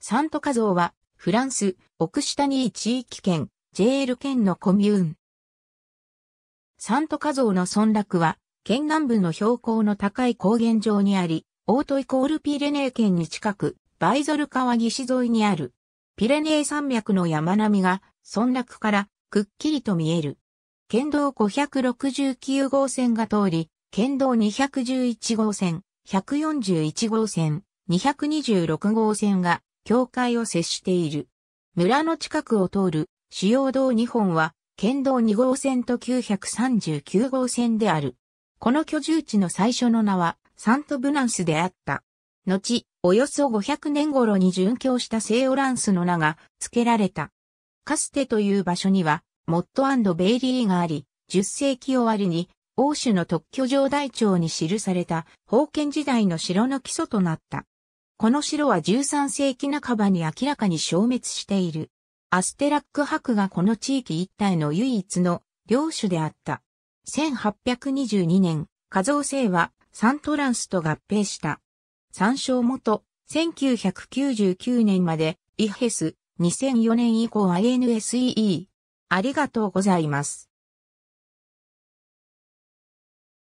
サントカゾーは、フランス、オクシタニー地域圏、JL 県のコミューン。サントカゾーの村落は、県南部の標高の高い高原上にあり、オートイコールピレネー県に近く、バイゾル川岸沿いにある、ピレネー山脈の山並みが、村落からくっきりと見える。県道569号線が通り、県道211号線、141号線、226号線が境界を接している。村の近くを通る主要道2本は、県道2号線と939号線である。この居住地の最初の名は、サントブナンスであった。後、およそ500年頃に殉教したセオランスの名が付けられた。かスてという場所には、モッドベイリーがあり、10世紀終わりに、欧州の特許状台帳に記された封建時代の城の基礎となった。この城は13世紀半ばに明らかに消滅している。アステラック博がこの地域一帯の唯一の領主であった。1822年、火造星はサントランスと合併した。参照元、1999年まで、イヘス、2004年以降 INSEE。ありがとうございます。